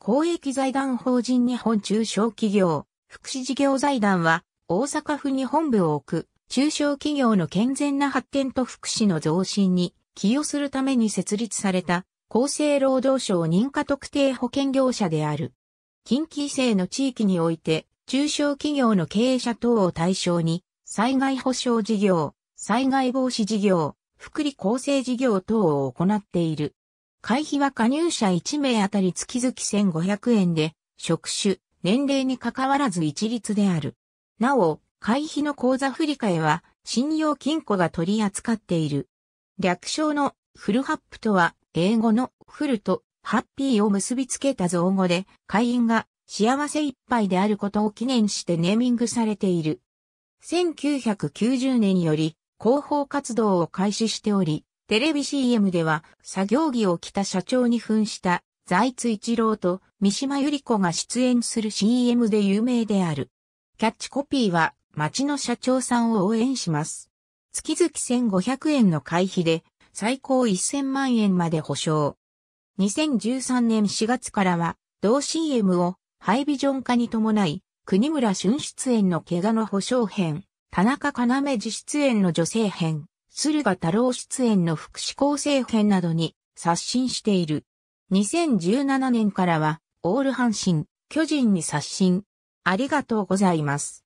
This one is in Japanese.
公益財団法人日本中小企業、福祉事業財団は、大阪府に本部を置く、中小企業の健全な発展と福祉の増進に、寄与するために設立された、厚生労働省認可特定保険業者である。近畿性の地域において、中小企業の経営者等を対象に、災害保障事業、災害防止事業、福利厚生事業等を行っている。会費は加入者1名あたり月々1500円で、職種、年齢に関わらず一律である。なお、会費の口座振替は、信用金庫が取り扱っている。略称のフルハップとは、英語のフルとハッピーを結びつけた造語で、会員が幸せいっぱいであることを記念してネーミングされている。1990年より広報活動を開始しており、テレビ CM では作業着を着た社長に扮した財津一郎と三島由里子が出演する CM で有名である。キャッチコピーは町の社長さんを応援します。月々1500円の会費で最高1000万円まで保証。2013年4月からは同 CM をハイビジョン化に伴い国村俊出演の怪我の保証編、田中要次出演の女性編、鶴河太郎出演の福祉構成編などに刷新している。2017年からは、オール阪神、巨人に刷新。ありがとうございます。